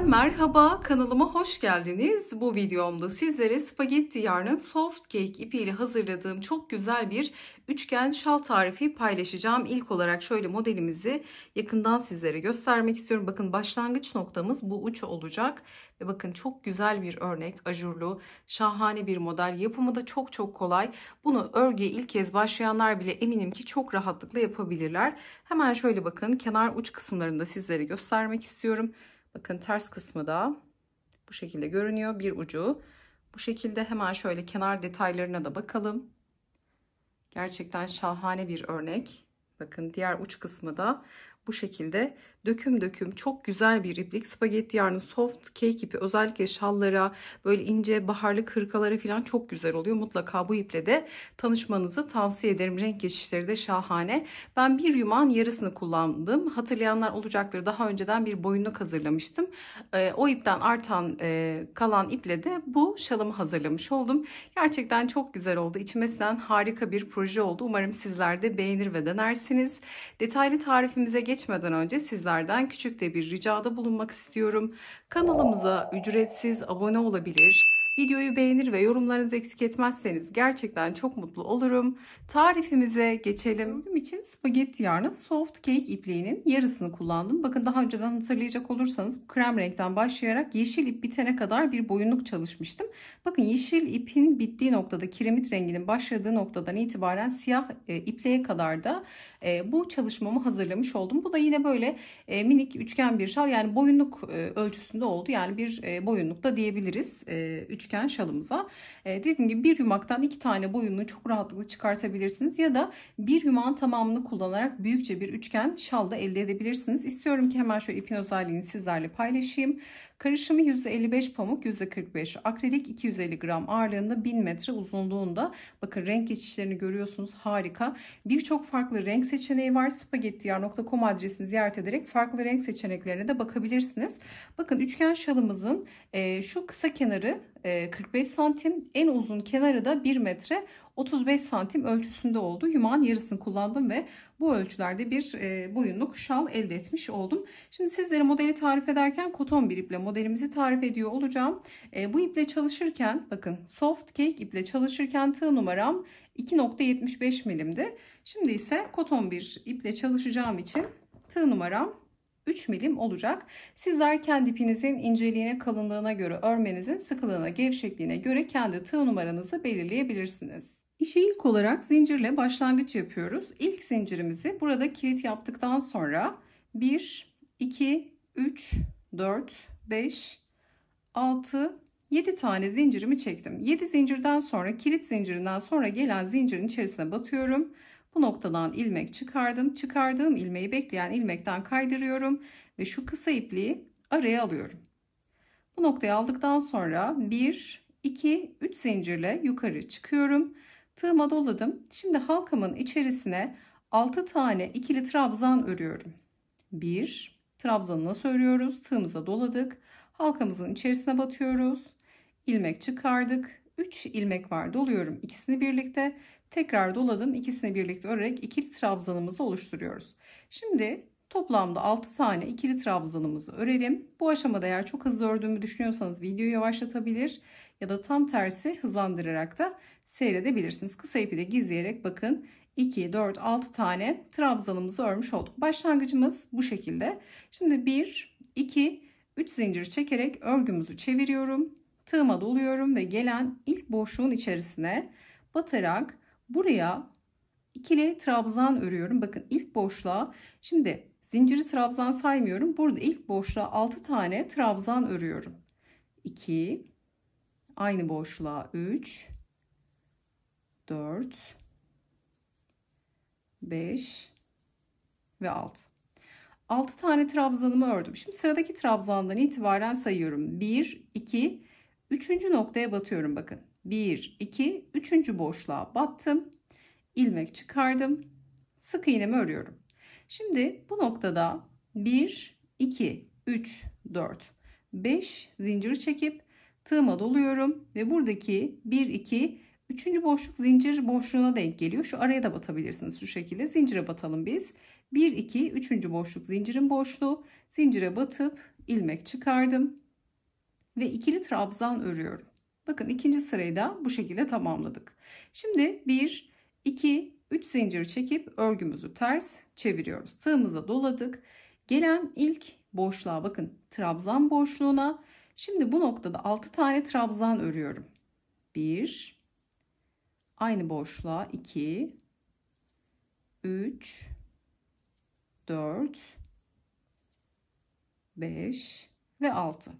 Herkese merhaba, kanalıma hoş geldiniz. Bu videomda sizlere spagetti yarnın soft cake ipiyle hazırladığım çok güzel bir üçgen şal tarifi paylaşacağım. İlk olarak şöyle modelimizi yakından sizlere göstermek istiyorum. Bakın başlangıç noktamız bu uç olacak. Ve bakın çok güzel bir örnek, ajurlu, şahane bir model. Yapımı da çok çok kolay. Bunu örgüye ilk kez başlayanlar bile eminim ki çok rahatlıkla yapabilirler. Hemen şöyle bakın kenar uç kısımlarında sizlere göstermek istiyorum. Bakın ters kısmı da bu şekilde görünüyor bir ucu. Bu şekilde hemen şöyle kenar detaylarına da bakalım. Gerçekten şahane bir örnek. Bakın diğer uç kısmı da bu şekilde döküm döküm çok güzel bir iplik. Spagetti yarnın soft cake ipi özellikle şallara, böyle ince baharlı kırkalara falan çok güzel oluyor. Mutlaka bu iple de tanışmanızı tavsiye ederim. Renk geçişleri de şahane. Ben bir yuman yarısını kullandım. Hatırlayanlar olacaktır. Daha önceden bir boyunluk hazırlamıştım. E, o ipten artan e, kalan iple de bu şalımı hazırlamış oldum. Gerçekten çok güzel oldu. İçime sinen harika bir proje oldu. Umarım sizler de beğenir ve denersiniz. Detaylı tarifimize geç geçmeden önce sizlerden küçük de bir ricada bulunmak istiyorum. Kanalımıza ücretsiz abone olabilir Videoyu beğenir ve yorumlarınızı eksik etmezseniz gerçekten çok mutlu olurum. Tarifimize geçelim. Bugün için spagetti yarnı soft cake ipliğinin yarısını kullandım. Bakın daha önceden hatırlayacak olursanız krem renkten başlayarak yeşil ip bitene kadar bir boyunluk çalışmıştım. Bakın yeşil ipin bittiği noktada kiremit renginin başladığı noktadan itibaren siyah e, ipliğe kadar da e, bu çalışmamı hazırlamış oldum. Bu da yine böyle e, minik üçgen bir şal yani boyunluk e, ölçüsünde oldu. Yani bir e, da diyebiliriz. E, üçgen gelmişken şalımıza e, dediğim gibi bir yumaktan iki tane boyunluğu çok rahatlıkla çıkartabilirsiniz. Ya da bir yumağın tamamını kullanarak büyükçe bir üçgen şal da elde edebilirsiniz. İstiyorum ki hemen şöyle ipin özelliğini sizlerle paylaşayım. Karışımı %55 pamuk, %45 akrilik, 250 gram ağırlığında 1000 metre uzunluğunda. Bakın renk geçişlerini görüyorsunuz harika. Birçok farklı renk seçeneği var. spagettiyar.com adresini ziyaret ederek farklı renk seçeneklerine de bakabilirsiniz. Bakın üçgen şalımızın e, şu kısa kenarı e, 45 santim, en uzun kenarı da 1 metre 35 santim ölçüsünde oldu. Yumağın yarısını kullandım ve bu ölçülerde bir e, boyunluk şal elde etmiş oldum. Şimdi sizlere modeli tarif ederken koton bir iple modelimizi tarif ediyor olacağım. E, bu iple çalışırken bakın soft cake iple çalışırken tığ numaram 2.75 milimdi. Şimdi ise koton bir iple çalışacağım için tığ numaram 3 milim olacak. Sizler kendi ipinizin inceliğine, kalınlığına göre, örmenizin sıkılığına, gevşekliğine göre kendi tığ numaranızı belirleyebilirsiniz. İşe ilk olarak zincirle başlangıç yapıyoruz. İlk zincirimizi burada kilit yaptıktan sonra 1, 2, 3, 4, 5, 6, 7 tane zincirimi çektim. 7 zincirden sonra kilit zincirinden sonra gelen zincirin içerisine batıyorum. Bu noktadan ilmek çıkardım. Çıkardığım ilmeği bekleyen ilmekten kaydırıyorum ve şu kısa ipliği araya alıyorum. Bu noktayı aldıktan sonra 1, 2, 3 zincirle yukarı çıkıyorum. Tığıma doladım. Şimdi halkamın içerisine 6 tane ikili trabzan örüyorum. 1. Trabzanı nasıl örüyoruz? Tığımıza doladık. Halkamızın içerisine batıyoruz. İlmek çıkardık. 3 ilmek var doluyorum. ikisini birlikte tekrar doladım. ikisini birlikte örerek ikili trabzanımızı oluşturuyoruz. Şimdi Toplamda 6 tane ikili trabzanımızı örelim. Bu aşamada eğer çok hızlı ördüğümü düşünüyorsanız videoyu yavaşlatabilir ya da tam tersi hızlandırarak da seyredebilirsiniz. Kısa ipi de gizleyerek bakın 2, 4, 6 tane trabzanımızı örmüş olduk. Başlangıcımız bu şekilde. Şimdi 1, 2, 3 zincir çekerek örgümüzü çeviriyorum. Tığıma doluyorum ve gelen ilk boşluğun içerisine batarak buraya ikili trabzan örüyorum. Bakın ilk boşluğa şimdi zinciri trabzan saymıyorum. Burada ilk boşluğa 6 tane trabzan örüyorum. 2 Aynı boşluğa 3 4 5 ve 6. 6 tane trabzanımı ördüm. Şimdi sıradaki trabzandan itibaren sayıyorum. 1 2 3. noktaya batıyorum bakın. 1 2 3. boşluğa battım. ilmek çıkardım. Sık iğnemi örüyorum. Şimdi bu noktada 1 2 3 4 5 zincir çekip tığıma doluyorum ve buradaki 1 2 3. boşluk zincir boşluğuna denk geliyor. Şu araya da batabilirsiniz şu şekilde. Zincire batalım biz. 1 2 3. boşluk zincirin boşluğu. Zincire batıp ilmek çıkardım ve ikili trabzan örüyorum. Bakın ikinci sırayı da bu şekilde tamamladık. Şimdi 1 2 3 zincir çekip örgümüzü ters çeviriyoruz. Tığımıza doladık. Gelen ilk boşluğa bakın trabzan boşluğuna Şimdi bu noktada 6 tane trabzan örüyorum. 1 aynı boşluğa 2 3 4 5 ve 6.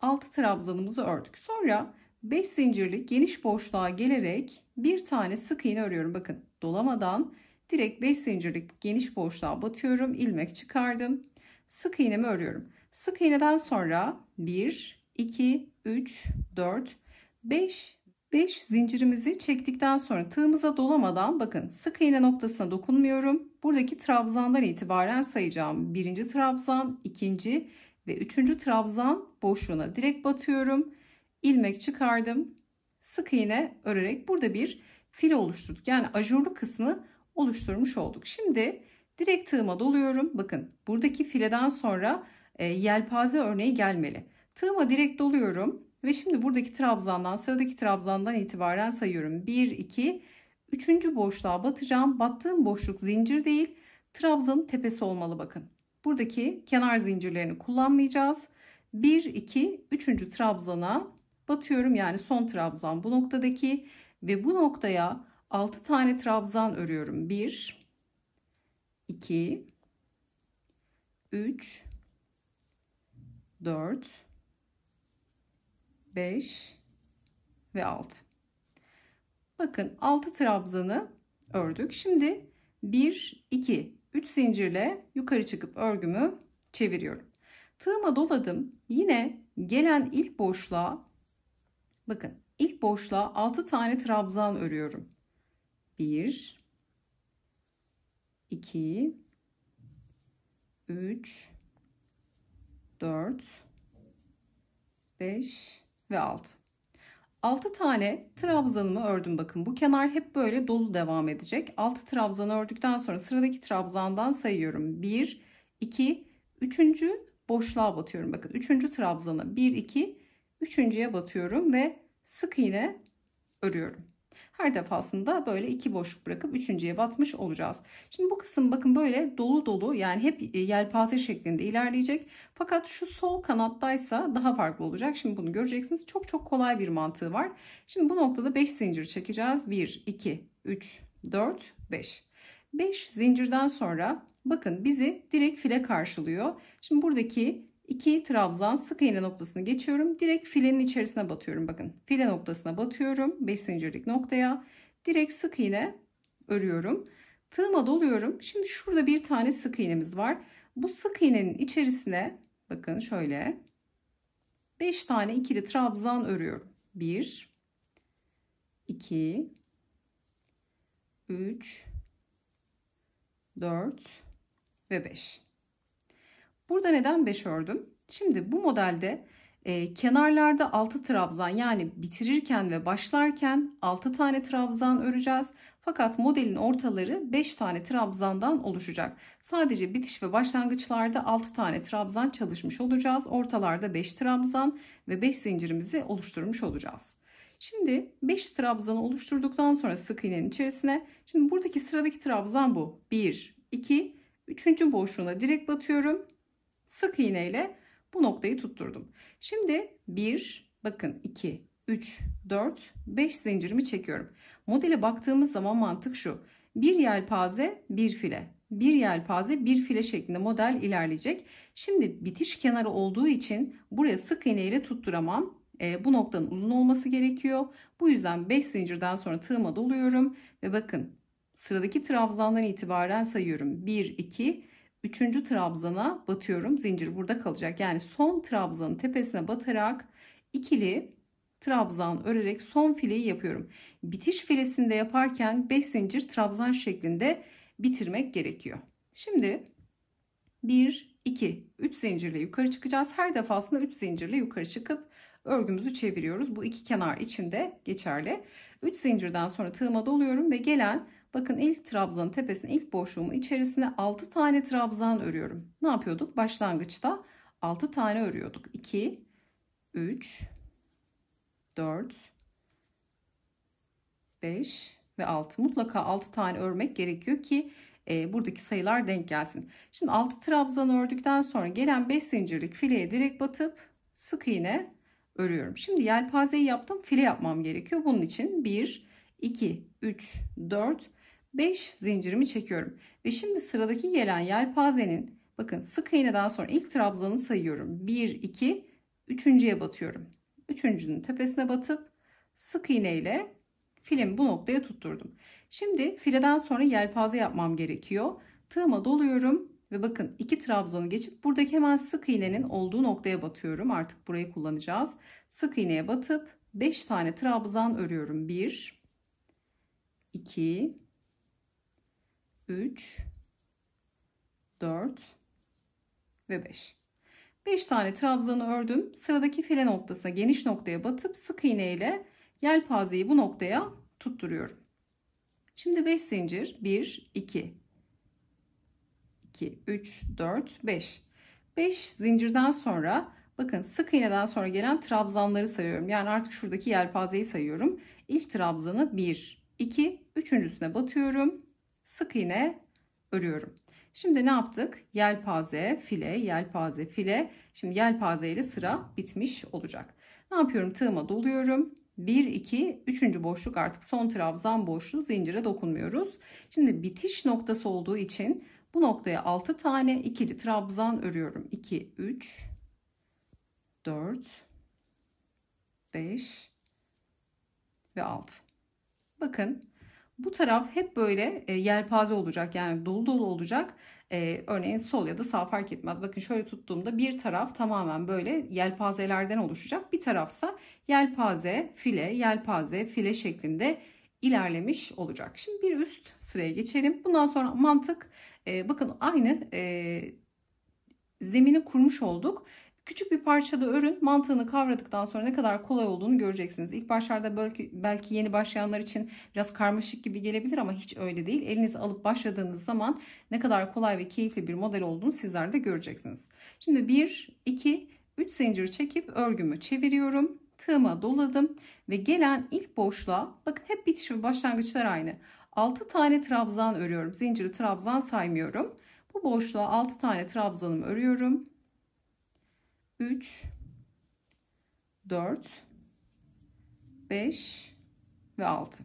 6 trabzanımızı ördük. Sonra 5 zincirlik geniş boşluğa gelerek bir tane sık iğne örüyorum. Bakın dolamadan direkt 5 zincirlik geniş boşluğa batıyorum. ilmek çıkardım. Sık iğnemi örüyorum. Sık iğneden sonra 1, 2, 3, 4, 5 5 zincirimizi çektikten sonra tığımıza dolamadan bakın sık iğne noktasına dokunmuyorum. Buradaki trabzandan itibaren sayacağım. Birinci trabzan, ikinci ve üçüncü trabzan boşluğuna direkt batıyorum. İlmek çıkardım. Sık iğne örerek burada bir fil oluşturduk. Yani ajurlu kısmı oluşturmuş olduk. Şimdi direkt tığıma doluyorum. Bakın buradaki fileden sonra e, yelpaze örneği gelmeli. Tığıma direkt doluyorum ve şimdi buradaki trabzandan sıradaki trabzandan itibaren sayıyorum. 1, 2, 3. boşluğa batacağım. Battığım boşluk zincir değil trabzanın tepesi olmalı bakın. Buradaki kenar zincirlerini kullanmayacağız. 1, 2, 3. trabzana batıyorum. Yani son trabzan bu noktadaki ve bu noktaya 6 tane trabzan örüyorum. 1, 2, 3, 4 5 ve 6. Bakın 6 trabzanı ördük. Şimdi 1 2 3 zincirle yukarı çıkıp örgümü çeviriyorum. Tığıma doladım. Yine gelen ilk boşluğa bakın ilk boşluğa 6 tane trabzan örüyorum. 1 2 3 4, 5 ve 6. 6 tane trabzanımı ördüm bakın. Bu kenar hep böyle dolu devam edecek. 6 trabzanı ördükten sonra sıradaki trabzandan sayıyorum. 1, 2, 3. boşluğa batıyorum. Bakın 3. trabzana 1, 2, 3.ye batıyorum ve sık iğne örüyorum. Her defasında böyle iki boşluk bırakıp üçüncüye batmış olacağız. Şimdi bu kısım bakın böyle dolu dolu yani hep e, yelpaze şeklinde ilerleyecek. Fakat şu sol kanattaysa daha farklı olacak. Şimdi bunu göreceksiniz. Çok çok kolay bir mantığı var. Şimdi bu noktada 5 zincir çekeceğiz. 1, 2, 3, 4, 5. 5 zincirden sonra bakın bizi direkt file karşılıyor. Şimdi buradaki 2 trabzan sık iğne noktasını geçiyorum. Direkt filenin içerisine batıyorum. Bakın file noktasına batıyorum. 5 zincirlik noktaya. Direkt sık iğne örüyorum. Tığıma doluyorum. Şimdi şurada bir tane sık iğnemiz var. Bu sık iğnenin içerisine bakın şöyle 5 tane ikili trabzan örüyorum. 1 2 3 4 ve 5. Burada neden 5 ördüm? Şimdi bu modelde e, kenarlarda 6 trabzan yani bitirirken ve başlarken 6 tane trabzan öreceğiz. Fakat modelin ortaları 5 tane trabzandan oluşacak. Sadece bitiş ve başlangıçlarda 6 tane trabzan çalışmış olacağız. Ortalarda 5 trabzan ve 5 zincirimizi oluşturmuş olacağız. Şimdi 5 trabzanı oluşturduktan sonra sık iğnenin içerisine şimdi buradaki sıradaki trabzan bu. 1 2 3. boşluğuna direkt batıyorum sık iğneyle bu noktayı tutturdum. Şimdi 1 bakın 2 3 4 5 zincirimi çekiyorum. Modele baktığımız zaman mantık şu. Bir yelpaze, bir file. Bir yelpaze, bir file şeklinde model ilerleyecek. Şimdi bitiş kenarı olduğu için buraya sık iğne ile tutturamam. E, bu noktanın uzun olması gerekiyor. Bu yüzden 5 zincirden sonra tığıma doluyorum ve bakın sıradaki trabzandan itibaren sayıyorum. 1 2 Üçüncü trabzana batıyorum. Zincir burada kalacak. Yani son trabzanın tepesine batarak ikili trabzan örerek son fileyi yapıyorum. Bitiş filesinde yaparken 5 zincir trabzan şeklinde bitirmek gerekiyor. Şimdi 1, 2, 3 zincirle yukarı çıkacağız. Her defasında 3 zincirle yukarı çıkıp örgümüzü çeviriyoruz. Bu iki kenar içinde geçerli. 3 zincirden sonra tığıma doluyorum ve gelen Bakın ilk trabzanın tepesine ilk boşluğumu içerisine 6 tane trabzan örüyorum. Ne yapıyorduk? Başlangıçta 6 tane örüyorduk. 2, 3, 4, 5 ve 6. Mutlaka 6 tane örmek gerekiyor ki e, buradaki sayılar denk gelsin. Şimdi 6 trabzan ördükten sonra gelen 5 zincirlik fileye direkt batıp sık iğne örüyorum. Şimdi yelpazeyi yaptım. File yapmam gerekiyor. Bunun için 1, 2, 3, 4, 5 zincirimi çekiyorum. Ve şimdi sıradaki gelen yelpazenin bakın sık iğneden sonra ilk trabzanı sayıyorum. 1, 2, üçüncüye batıyorum. Üçüncünün tepesine batıp sık iğne ile filmi bu noktaya tutturdum. Şimdi fileden sonra yelpaze yapmam gerekiyor. Tığıma doluyorum ve bakın iki trabzanı geçip buradaki hemen sık iğnenin olduğu noktaya batıyorum. Artık burayı kullanacağız. Sık iğneye batıp 5 tane trabzan örüyorum. 1 2 3, 4 ve 5. 5 tane trabzanı ördüm. Sıradaki file noktasına geniş noktaya batıp sık iğne ile yelpazeyi bu noktaya tutturuyorum. Şimdi 5 zincir 1, 2, 2, 3, 4, 5. 5 zincirden sonra bakın sık iğneden sonra gelen trabzanları sayıyorum. Yani artık şuradaki yelpazeyi sayıyorum. İlk trabzanı 1, 2, üçüncüsüne batıyorum sık iğne örüyorum. Şimdi ne yaptık? Yelpaze, file, yelpaze, file. Şimdi yelpaze ile sıra bitmiş olacak. Ne yapıyorum? Tığıma doluyorum. 1, 2, 3. boşluk artık son trabzan boşluğu zincire dokunmuyoruz. Şimdi bitiş noktası olduğu için bu noktaya 6 tane ikili trabzan örüyorum. 2, 3, 4, 5 ve 6. Bakın bu taraf hep böyle e, yelpaze olacak yani dolu dolu olacak. E, örneğin sol ya da sağ fark etmez. Bakın şöyle tuttuğumda bir taraf tamamen böyle yelpazelerden oluşacak. Bir tarafsa yelpaze, file, yelpaze, file şeklinde ilerlemiş olacak. Şimdi bir üst sıraya geçelim. Bundan sonra mantık e, bakın aynı e, zemini kurmuş olduk. Küçük bir parçada örün mantığını kavradıktan sonra ne kadar kolay olduğunu göreceksiniz. İlk başlarda belki, belki yeni başlayanlar için biraz karmaşık gibi gelebilir ama hiç öyle değil. Elinizi alıp başladığınız zaman ne kadar kolay ve keyifli bir model olduğunu sizler de göreceksiniz. Şimdi 1, 2, 3 zincir çekip örgümü çeviriyorum. Tığıma doladım ve gelen ilk boşluğa bakın hep bitiş ve başlangıçlar aynı. 6 tane trabzan örüyorum. Zinciri trabzan saymıyorum. Bu boşluğa 6 tane trabzanımı örüyorum. 3 4 5 ve 6.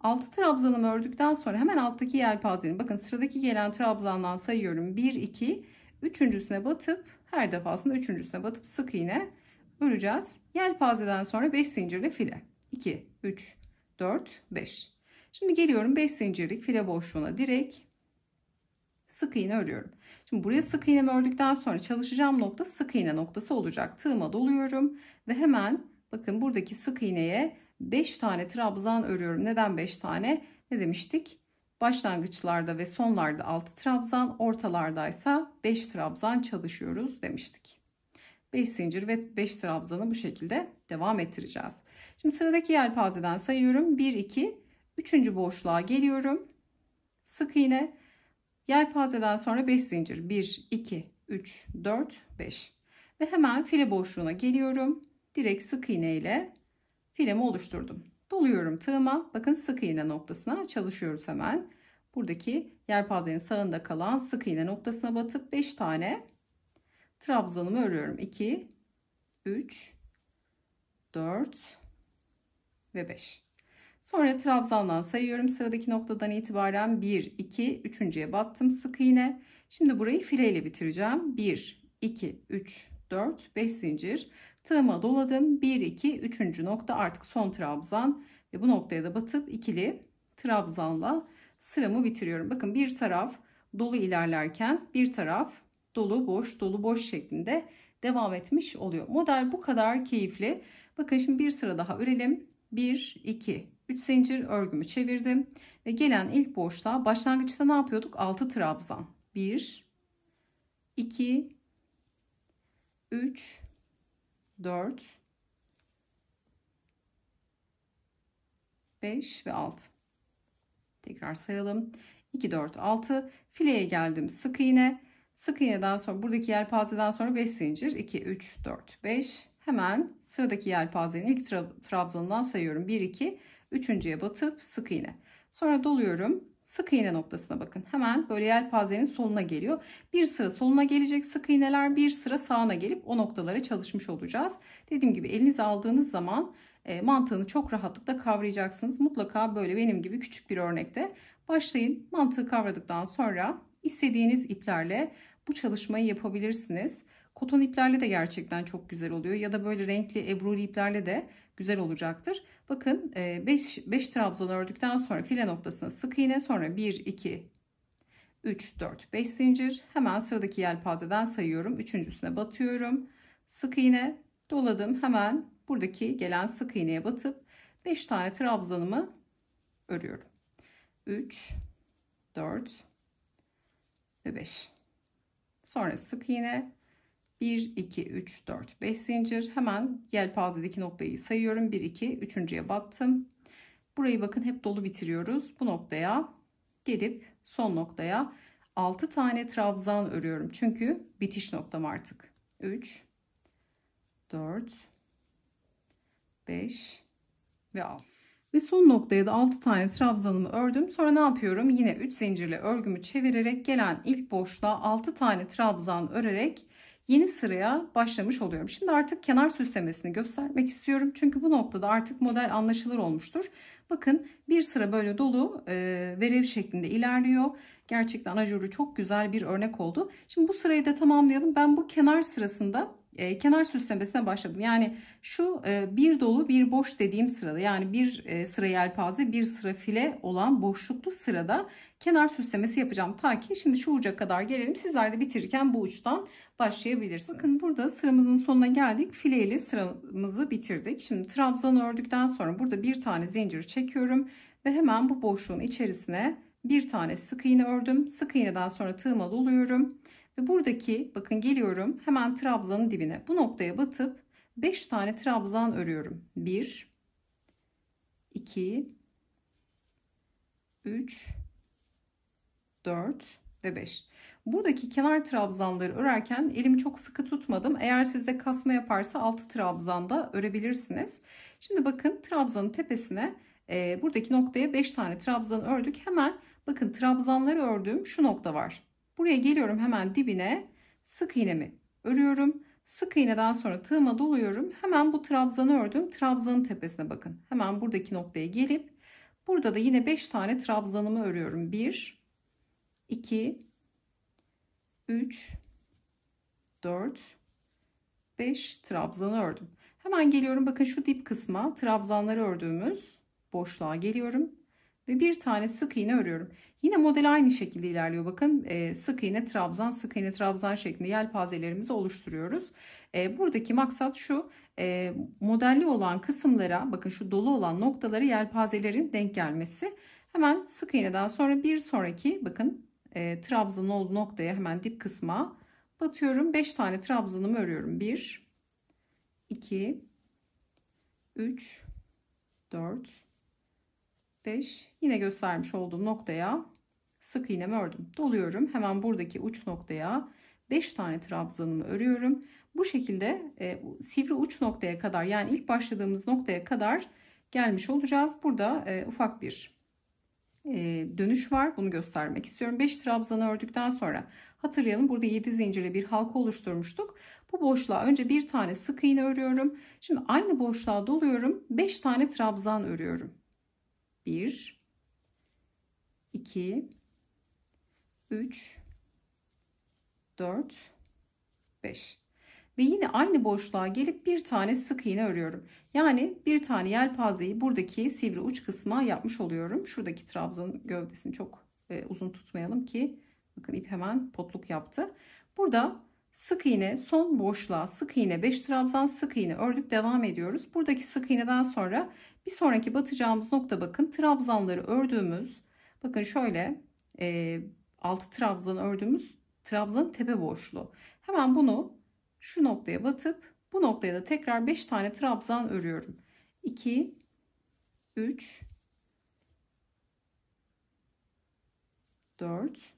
6 trabzanımı ördükten sonra hemen alttaki yelpazenin bakın sıradaki gelen trabzandan sayıyorum. 1 2 üçüncüsüne batıp her defasında üçüncüsüne batıp sık iğne öreceğiz. Yelpazeden sonra 5 zincirli file. 2 3 4 5. Şimdi geliyorum 5 zincirlik file boşluğuna direkt sık iğne örüyorum. Şimdi buraya sık iğnemi ördükten sonra çalışacağım nokta sık iğne noktası olacak. Tığıma doluyorum ve hemen bakın buradaki sık iğneye 5 tane trabzan örüyorum. Neden 5 tane? Ne demiştik? Başlangıçlarda ve sonlarda 6 trabzan, ortalardaysa 5 trabzan çalışıyoruz demiştik. 5 zincir ve 5 trabzanı bu şekilde devam ettireceğiz. Şimdi sıradaki yelpazeden sayıyorum. 1 2 3. boşluğa geliyorum. Sık iğne Yelpazeden sonra 5 zincir. 1, 2, 3, 4, 5. Ve hemen file boşluğuna geliyorum. Direkt sık iğne ile filemi oluşturdum. Doluyorum tığıma. Bakın sık iğne noktasına çalışıyoruz hemen. Buradaki yelpazenin sağında kalan sık iğne noktasına batıp 5 tane trabzanımı örüyorum. 2, 3, 4 ve 5. Sonra trabzandan sayıyorum. Sıradaki noktadan itibaren 1, 2, 3.ye battım. Sık iğne. Şimdi burayı fileyle bitireceğim. 1, 2, 3, 4, 5 zincir. Tığıma doladım. 1, 2, 3. nokta artık son trabzan. Ve bu noktaya da batıp ikili trabzanla sıramı bitiriyorum. Bakın bir taraf dolu ilerlerken bir taraf dolu boş dolu boş şeklinde devam etmiş oluyor. Model bu kadar keyifli. Bakın şimdi bir sıra daha örelim. 1, 2, 3 zincir örgümü çevirdim ve gelen ilk boşta başlangıçta ne yapıyorduk 6 trabzan 1 2 3 4 5 ve 6 tekrar sayalım 2 4 6 fileye geldim sık iğne sık iğneden sonra buradaki yelpazeden sonra 5 zincir 2 3 4 5 hemen sıradaki yelpazenin ilk trabzanından sayıyorum 1 2 Üçüncüye batıp sık iğne. Sonra doluyorum. Sık iğne noktasına bakın. Hemen böyle yelpazenin soluna geliyor. Bir sıra soluna gelecek sık iğneler, bir sıra sağına gelip o noktalara çalışmış olacağız. Dediğim gibi elinize aldığınız zaman e, mantığını çok rahatlıkla kavrayacaksınız. Mutlaka böyle benim gibi küçük bir örnekte başlayın. Mantığı kavradıktan sonra istediğiniz iplerle bu çalışmayı yapabilirsiniz. Koton iplerle de gerçekten çok güzel oluyor ya da böyle renkli ebru iplerle de güzel olacaktır. Bakın 5, e, 5 trabzan ördükten sonra file noktasına sık iğne sonra 1, 2, 3, 4, 5 zincir. Hemen sıradaki yelpazeden sayıyorum. Üçüncüsüne batıyorum. Sık iğne doladım. Hemen buradaki gelen sık iğneye batıp 5 tane trabzanımı örüyorum. 3, 4 ve 5. Sonra sık iğne 1, 2, 3, 4, 5 zincir. Hemen yelpazedeki noktayı sayıyorum. 1, 2, 3.ye battım. Burayı bakın hep dolu bitiriyoruz. Bu noktaya gelip son noktaya 6 tane trabzan örüyorum. Çünkü bitiş noktam artık. 3, 4, 5 ve 6. Ve son noktaya da 6 tane trabzanımı ördüm. Sonra ne yapıyorum? Yine 3 zincirle örgümü çevirerek gelen ilk boşluğa 6 tane trabzan örerek yeni sıraya başlamış oluyorum. Şimdi artık kenar süslemesini göstermek istiyorum. Çünkü bu noktada artık model anlaşılır olmuştur. Bakın bir sıra böyle dolu e, verev şeklinde ilerliyor. Gerçekten ajurlu çok güzel bir örnek oldu. Şimdi bu sırayı da tamamlayalım. Ben bu kenar sırasında e, kenar süslemesine başladım. Yani şu e, bir dolu bir boş dediğim sırada yani bir e, sıra yelpaze bir sıra file olan boşluklu sırada kenar süslemesi yapacağım. Ta ki şimdi şu uca kadar gelelim. Sizler de bitirirken bu uçtan başlayabilirsiniz. Bakın burada sıramızın sonuna geldik. File ile sıramızı bitirdik. Şimdi trabzan ördükten sonra burada bir tane zincir çekiyorum ve hemen bu boşluğun içerisine bir tane sık iğne ördüm. Sık iğneden sonra tığıma doluyorum. Ve buradaki bakın geliyorum hemen trabzanın dibine. Bu noktaya batıp 5 tane trabzan örüyorum. 1 2 3 4 ve 5. Buradaki kenar trabzanları örerken elimi çok sıkı tutmadım. Eğer sizde kasma yaparsa 6 da örebilirsiniz. Şimdi bakın trabzanın tepesine e, buradaki noktaya 5 tane trabzan ördük. Hemen bakın trabzanları ördüğüm şu nokta var. Buraya geliyorum hemen dibine sık iğnemi örüyorum. Sık iğneden sonra tığıma doluyorum. Hemen bu trabzanı ördüm. Trabzanın tepesine bakın. Hemen buradaki noktaya gelip burada da yine 5 tane trabzanımı örüyorum. 1 2 3 4 5 trabzanı ördüm. Hemen geliyorum bakın şu dip kısma trabzanları ördüğümüz boşluğa geliyorum ve bir tane sık iğne örüyorum. Yine model aynı şekilde ilerliyor. Bakın e, sık iğne trabzan, sık iğne trabzan şeklinde yelpazelerimizi oluşturuyoruz. E, buradaki maksat şu e, modelli olan kısımlara bakın şu dolu olan noktalara yelpazelerin denk gelmesi. Hemen sık iğneden sonra bir sonraki bakın e, trabzan olduğu noktaya hemen dip kısma batıyorum. 5 tane trabzanımı örüyorum. 1 2 3 4 5 yine göstermiş olduğum noktaya sık iğnemi ördüm doluyorum hemen buradaki uç noktaya 5 tane trabzanımı örüyorum bu şekilde e, sivri uç noktaya kadar yani ilk başladığımız noktaya kadar gelmiş olacağız burada e, ufak bir e, dönüş var bunu göstermek istiyorum 5 trabzanı ördükten sonra hatırlayalım burada 7 zincirle bir halka oluşturmuştuk bu boşluğa önce bir tane sık iğne örüyorum şimdi aynı boşluğa doluyorum 5 tane trabzan örüyorum 1 2 3 4 5 ve yine aynı boşluğa gelip bir tane sık iğne örüyorum. Yani bir tane yelpazeyi buradaki sivri uç kısma yapmış oluyorum. Şuradaki trabzanın gövdesini çok e, uzun tutmayalım ki bakın ip hemen potluk yaptı. Burada Sık iğne son boşluğa sık iğne 5 trabzan sık iğne ördük devam ediyoruz. Buradaki sık iğneden sonra bir sonraki batacağımız nokta bakın trabzanları ördüğümüz bakın şöyle e, 6 trabzan ördüğümüz trabzanın tepe boşluğu. Hemen bunu şu noktaya batıp bu noktaya da tekrar 5 tane trabzan örüyorum. 2 3 4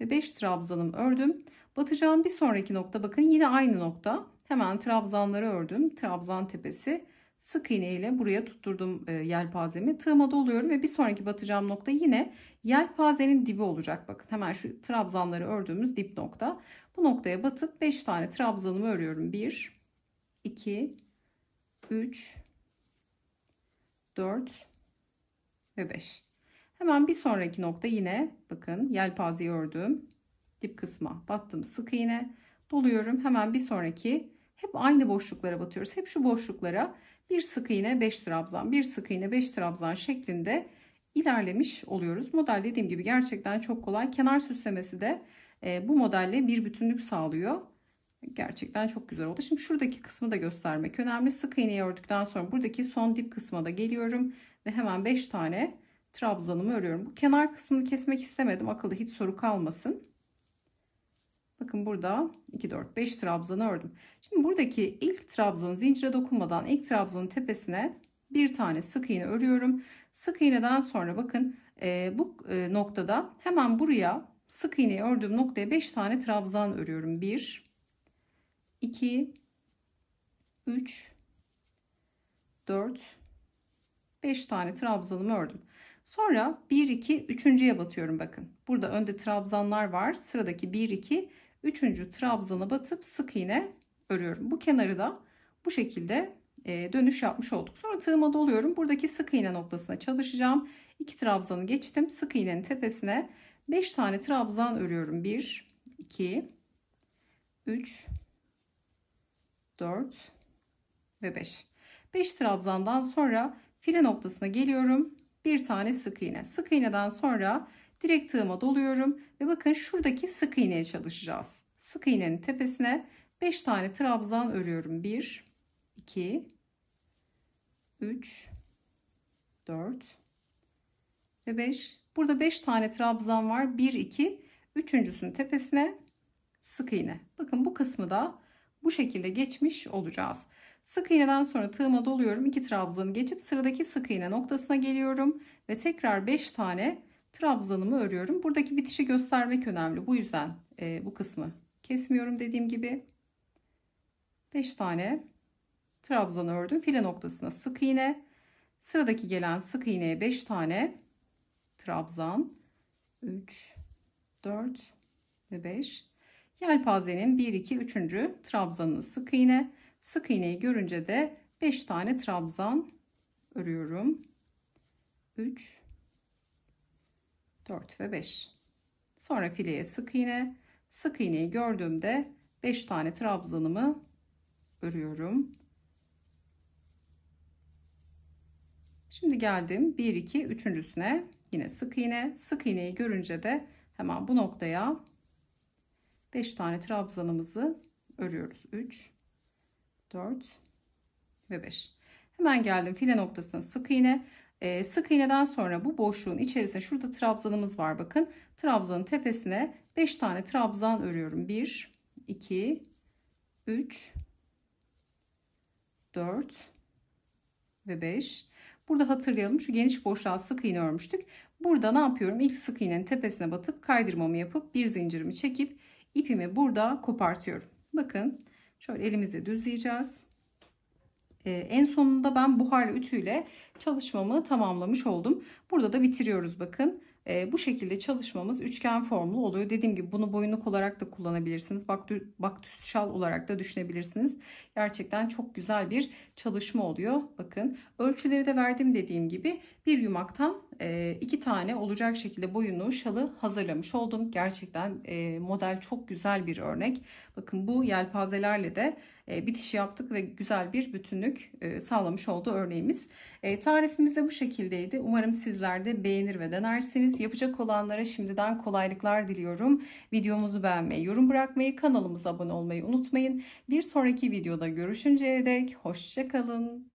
ve 5 trabzanım ördüm. Batacağım bir sonraki nokta bakın yine aynı nokta. Hemen trabzanları ördüm. Trabzan tepesi sık iğne ile buraya tutturdum e, yelpazemi. Tığıma doluyorum ve bir sonraki batacağım nokta yine yelpazenin dibi olacak. Bakın hemen şu trabzanları ördüğümüz dip nokta. Bu noktaya batıp 5 tane trabzanımı örüyorum. 1 2 3 4 ve 5. Hemen bir sonraki nokta yine bakın yelpazeyi ördüm. Dip kısma battım sık iğne. Doluyorum hemen bir sonraki hep aynı boşluklara batıyoruz. Hep şu boşluklara bir sık iğne 5 trabzan bir sık iğne 5 trabzan şeklinde ilerlemiş oluyoruz. Model dediğim gibi gerçekten çok kolay. Kenar süslemesi de e, bu modelle bir bütünlük sağlıyor. Gerçekten çok güzel oldu. Şimdi şuradaki kısmı da göstermek önemli. Sık iğneyi ördükten sonra buradaki son dip kısma da geliyorum ve hemen 5 tane trabzanımı örüyorum. Bu kenar kısmını kesmek istemedim. Akılda hiç soru kalmasın. Bakın burada 2, 4, 5 trabzanı ördüm. Şimdi buradaki ilk trabzanı zincire dokunmadan ilk trabzanın tepesine bir tane sık iğne örüyorum. Sık iğneden sonra bakın e, bu e, noktada hemen buraya sık iğneyi ördüğüm noktaya 5 tane trabzan örüyorum. 1, 2, 3, 4, 5 tane trabzanımı ördüm. Sonra 1 2 3.ye batıyorum bakın. Burada önde trabzanlar var. Sıradaki 1 2 3. trabzana batıp sık iğne örüyorum. Bu kenarı da bu şekilde e, dönüş yapmış olduk. Sonra tığıma doluyorum. Buradaki sık iğne noktasına çalışacağım. 2 trabzanı geçtim. Sık iğnenin tepesine 5 tane trabzan örüyorum. 1 2 3 4 ve 5. 5 trabzandan sonra file noktasına geliyorum bir tane sık iğne. Sık iğneden sonra direkt tığıma doluyorum ve bakın şuradaki sık iğneye çalışacağız. Sık iğnenin tepesine 5 tane trabzan örüyorum. 1 2 3 4 ve 5. Burada 5 tane trabzan var. 1 2 üçüncüsünün tepesine sık iğne. Bakın bu kısmı da bu şekilde geçmiş olacağız. Sık iğneden sonra tığıma doluyorum. 2 trabzanı geçip sıradaki sık iğne noktasına geliyorum ve tekrar 5 tane trabzanımı örüyorum. Buradaki bitişi göstermek önemli. Bu yüzden e, bu kısmı kesmiyorum dediğim gibi. 5 tane trabzan ördüm. File noktasına sık iğne. Sıradaki gelen sık iğneye 5 tane trabzan. 3 4 ve 5. Yelpazenin 1 2 3. trabzanını sık iğne. Sık iğneyi görünce de 5 tane trabzan örüyorum. 3 4 ve 5. Sonra fileye sık iğne. Sık iğneyi gördüğümde 5 tane trabzanımı örüyorum. Şimdi geldim 1 2 üçüncüsüne. Yine sık iğne. Sık iğneyi görünce de hemen bu noktaya 5 tane trabzanımızı örüyoruz. 3 4 ve 5. Hemen geldim file noktasına sık iğne. E, sık iğneden sonra bu boşluğun içerisine şurada trabzanımız var bakın. Trabzanın tepesine 5 tane trabzan örüyorum. 1, 2, 3, 4 ve 5. Burada hatırlayalım şu geniş boşluğa sık iğne örmüştük. Burada ne yapıyorum? İlk sık iğnenin tepesine batıp kaydırmamı yapıp bir zincirimi çekip ipimi burada kopartıyorum. Bakın Şöyle elimizle düzleyeceğiz. Ee, en sonunda ben buharlı ütüyle çalışmamı tamamlamış oldum. Burada da bitiriyoruz bakın. E, bu şekilde çalışmamız üçgen formlu oluyor. Dediğim gibi bunu boyunluk olarak da kullanabilirsiniz. Baktü, baktüs şal olarak da düşünebilirsiniz. Gerçekten çok güzel bir çalışma oluyor. Bakın ölçüleri de verdim dediğim gibi bir yumaktan e, iki tane olacak şekilde boyunluğu şalı hazırlamış oldum. Gerçekten e, model çok güzel bir örnek. Bakın bu yelpazelerle de e, bitiş yaptık ve güzel bir bütünlük e, sağlamış oldu örneğimiz. E, tarifimiz de bu şekildeydi. Umarım sizler de beğenir ve denersiniz. Yapacak olanlara şimdiden kolaylıklar diliyorum. Videomuzu beğenmeyi, yorum bırakmayı, kanalımıza abone olmayı unutmayın. Bir sonraki videoda görüşünceye dek hoşçakalın.